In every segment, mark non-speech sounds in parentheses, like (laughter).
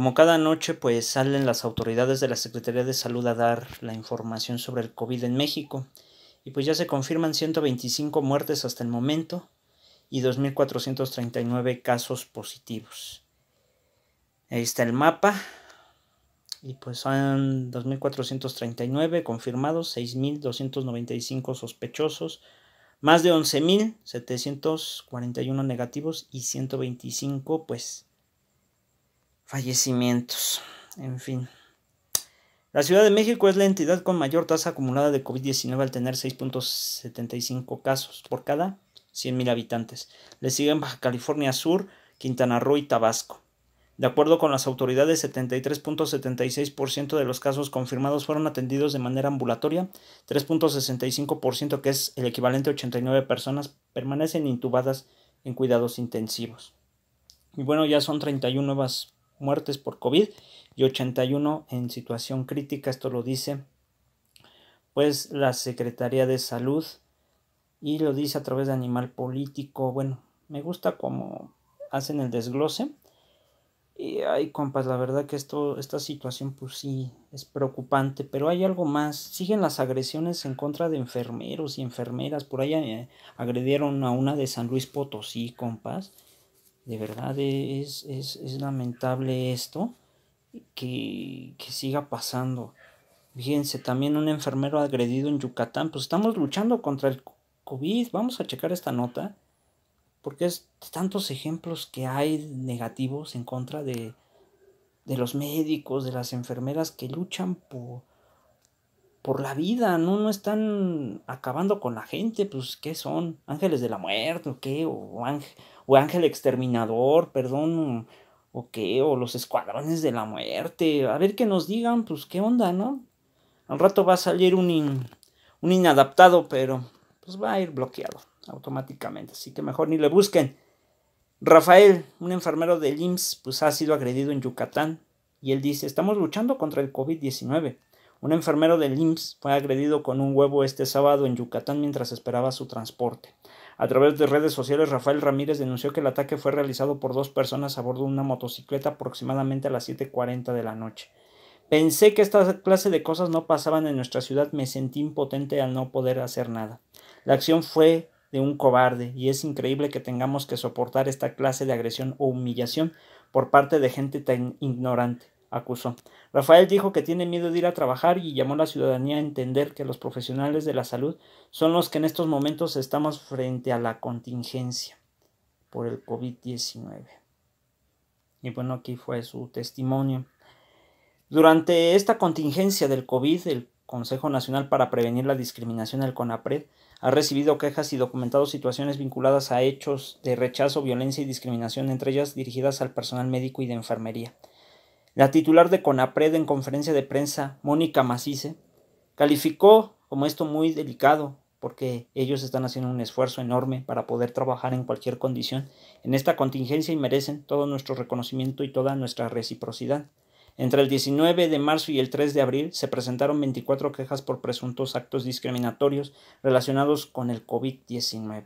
Como cada noche, pues salen las autoridades de la Secretaría de Salud a dar la información sobre el COVID en México. Y pues ya se confirman 125 muertes hasta el momento y 2.439 casos positivos. Ahí está el mapa. Y pues son 2.439 confirmados, 6.295 sospechosos, más de 11.741 negativos y 125 pues fallecimientos. En fin. La Ciudad de México es la entidad con mayor tasa acumulada de COVID-19 al tener 6.75 casos por cada 100.000 habitantes. Le siguen Baja California Sur, Quintana Roo y Tabasco. De acuerdo con las autoridades, 73.76% de los casos confirmados fueron atendidos de manera ambulatoria, 3.65%, que es el equivalente a 89 personas, permanecen intubadas en cuidados intensivos. Y bueno, ya son 31 nuevas muertes por COVID y 81 en situación crítica. Esto lo dice pues la Secretaría de Salud y lo dice a través de Animal Político. Bueno, me gusta cómo hacen el desglose. Y ay, compas, la verdad que esto, esta situación pues sí es preocupante, pero hay algo más. Siguen las agresiones en contra de enfermeros y enfermeras. Por ahí eh, agredieron a una de San Luis Potosí, compas de verdad es, es, es lamentable esto que, que siga pasando. Fíjense, también un enfermero agredido en Yucatán. Pues estamos luchando contra el COVID. Vamos a checar esta nota. Porque es tantos ejemplos que hay negativos en contra de, de los médicos, de las enfermeras que luchan por, por la vida, ¿no? No están acabando con la gente, pues, ¿qué son? ¿Ángeles de la muerte o qué? ¿O ángel, exterminador, perdón? ¿O, qué? ¿O los escuadrones de la muerte? A ver qué nos digan, pues, ¿qué onda, no? Al rato va a salir un, inadaptado, pero pues va a ir bloqueado automáticamente, así que mejor ni le busquen. Rafael, un enfermero del IMSS, pues ha sido agredido en Yucatán y él dice, estamos luchando contra el COVID-19. Un enfermero del IMSS fue agredido con un huevo este sábado en Yucatán mientras esperaba su transporte. A través de redes sociales, Rafael Ramírez denunció que el ataque fue realizado por dos personas a bordo de una motocicleta aproximadamente a las 7.40 de la noche. Pensé que esta clase de cosas no pasaban en nuestra ciudad, me sentí impotente al no poder hacer nada. La acción fue de un cobarde y es increíble que tengamos que soportar esta clase de agresión o humillación por parte de gente tan ignorante acusó. Rafael dijo que tiene miedo de ir a trabajar y llamó a la ciudadanía a entender que los profesionales de la salud son los que en estos momentos estamos frente a la contingencia por el COVID-19. Y bueno, aquí fue su testimonio. Durante esta contingencia del COVID, el Consejo Nacional para Prevenir la Discriminación, el CONAPRED, ha recibido quejas y documentado situaciones vinculadas a hechos de rechazo, violencia y discriminación, entre ellas dirigidas al personal médico y de enfermería. La titular de CONAPRED en conferencia de prensa, Mónica Macice, calificó como esto muy delicado porque ellos están haciendo un esfuerzo enorme para poder trabajar en cualquier condición en esta contingencia y merecen todo nuestro reconocimiento y toda nuestra reciprocidad. Entre el 19 de marzo y el 3 de abril se presentaron 24 quejas por presuntos actos discriminatorios relacionados con el COVID-19.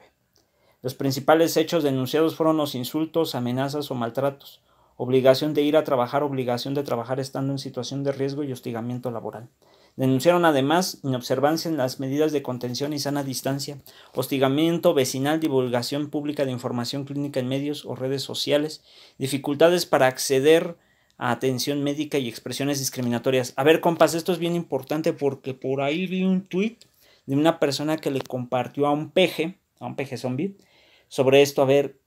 Los principales hechos denunciados fueron los insultos, amenazas o maltratos, obligación de ir a trabajar, obligación de trabajar estando en situación de riesgo y hostigamiento laboral. Denunciaron además inobservancia en las medidas de contención y sana distancia, hostigamiento vecinal, divulgación pública de información clínica en medios o redes sociales, dificultades para acceder a atención médica y expresiones discriminatorias. A ver, compas, esto es bien importante porque por ahí vi un tweet de una persona que le compartió a un peje, a un peje zombie, sobre esto. A ver,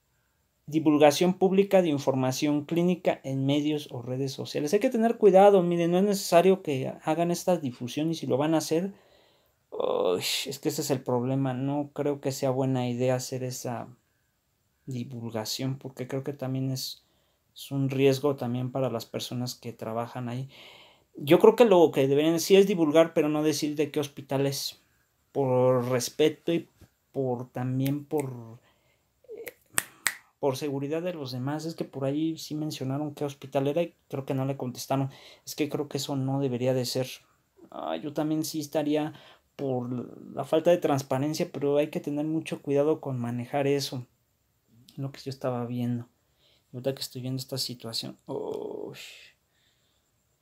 divulgación pública de información clínica en medios o redes sociales. Hay que tener cuidado, miren, no es necesario que hagan esta difusión y si lo van a hacer, es que ese es el problema, no creo que sea buena idea hacer esa divulgación porque creo que también es, un riesgo también para las personas que trabajan ahí. Yo creo que lo que deberían decir es divulgar, pero no decir de qué hospitales, por respeto y por también por por seguridad de los demás. Es que por ahí sí mencionaron qué hospital era y creo que no le contestaron. Es que creo que eso no debería de ser. Ah, yo también sí estaría por la falta de transparencia, pero hay que tener mucho cuidado con manejar eso. Lo que yo estaba viendo. Ahorita que estoy viendo esta situación.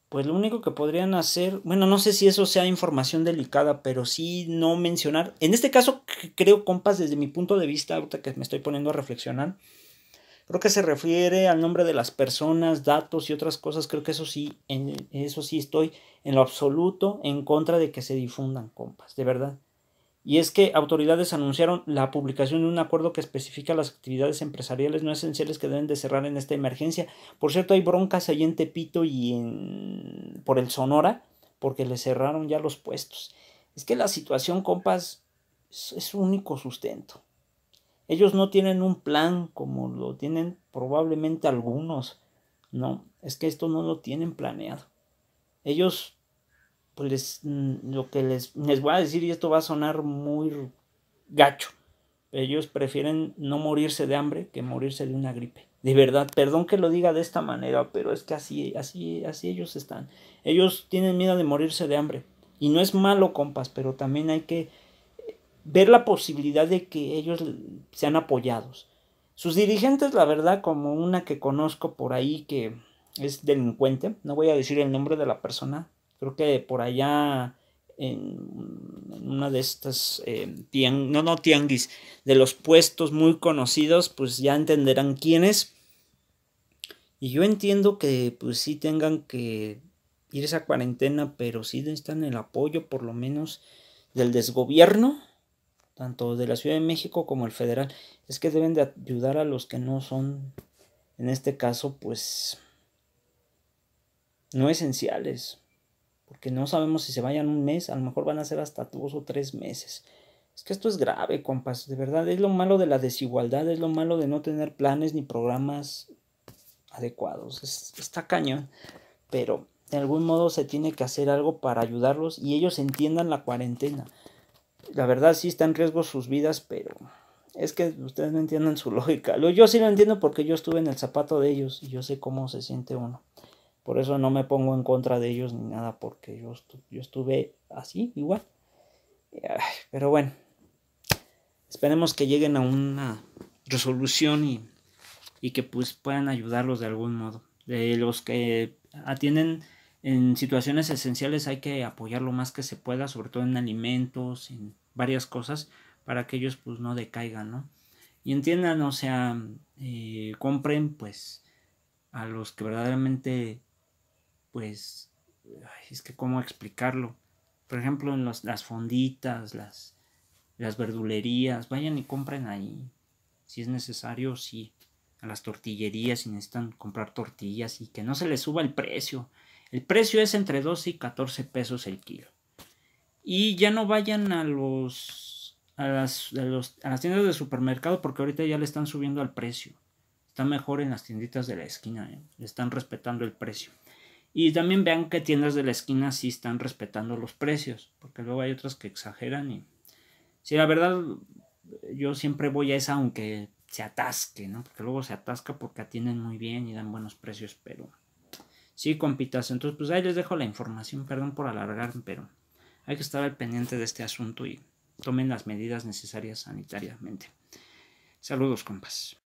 pues lo único que podrían hacer, bueno, no sé si eso sea información delicada, pero sí no mencionar. En este caso, creo, compas, desde mi punto de vista, ahorita que me estoy poniendo a reflexionar, Creo que se refiere al nombre de las personas, datos y otras cosas. Creo que eso sí, en, eso sí estoy en lo absoluto en contra de que se difundan, compas, de verdad. Y es que autoridades anunciaron la publicación de un acuerdo que especifica las actividades empresariales no esenciales que deben de cerrar en esta emergencia. Por cierto, hay broncas ahí en Tepito y en por el Sonora porque le cerraron ya los puestos. Es que la situación, compas, es, es su único sustento. Ellos no tienen un plan como lo tienen probablemente algunos. No, es que esto no lo tienen planeado. Ellos, pues mm, lo que les, les voy a decir, y esto va a sonar muy gacho, ellos prefieren no morirse de hambre que morirse de una gripe. De verdad, perdón que lo diga de esta manera, pero es que así, así, así ellos están. Ellos tienen miedo de morirse de hambre. Y no es malo, compas, pero también hay que ver la posibilidad de que ellos sean apoyados. Sus dirigentes, la verdad, como una que conozco por ahí que es delincuente, no voy a decir el nombre de la persona, creo que por allá en, una de estas, eh, no, no tianguis, de los puestos muy conocidos, pues ya entenderán quién es. Y yo entiendo que pues sí tengan que ir esa cuarentena, pero sí necesitan el apoyo por lo menos del desgobierno tanto de la Ciudad de México como el federal, es que deben de ayudar a los que no son, en este caso, pues, no esenciales, porque no sabemos si se vayan un mes, a lo mejor van a ser hasta dos o tres meses. Es que esto es grave, compas, de verdad, es lo malo de la desigualdad, es lo malo de no tener planes ni programas adecuados, está cañón, pero de algún modo se tiene que hacer algo para ayudarlos y ellos entiendan la cuarentena la verdad sí está en riesgo sus vidas, pero es que ustedes no entienden su (laughs) lógica. Yo sí lo entiendo porque yo estuve en el zapato de ellos y yo sé cómo se siente uno. Por eso no me pongo en contra de ellos ni nada, porque yo, yo estuve así, igual. Pero bueno, esperemos que lleguen a una resolución y, y que pues puedan ayudarlos de algún modo. De los que atienden en situaciones esenciales hay que apoyar lo más que se pueda, sobre todo en alimentos, en varias cosas, para que ellos pues no decaigan, ¿no? Y entiendan, o sea, eh, compren pues a los que verdaderamente pues es que cómo explicarlo. Por ejemplo, en las fonditas, las, las verdulerías, vayan y compren ahí. Si es necesario, sí. A las tortillerías, si necesitan comprar tortillas y que no se les suba el precio el precio es entre 12 y 14 pesos el kilo. Y ya no vayan a los las, tiendas de supermercado porque ahorita ya le están subiendo al precio. Está mejor en las tienditas de la esquina, ¿eh? le están respetando el precio. Y también vean que tiendas de la esquina sí están respetando los precios, porque luego hay otras que exageran y... Si sí, la verdad, yo siempre voy a esa aunque se atasque, ¿no? Porque luego se atasca porque atienden muy bien y dan buenos precios, pero... Sí, compitas. Entonces, pues ahí les dejo la información. Perdón por alargar, pero hay que estar al pendiente de este asunto y tomen las medidas necesarias sanitariamente. Saludos, compas.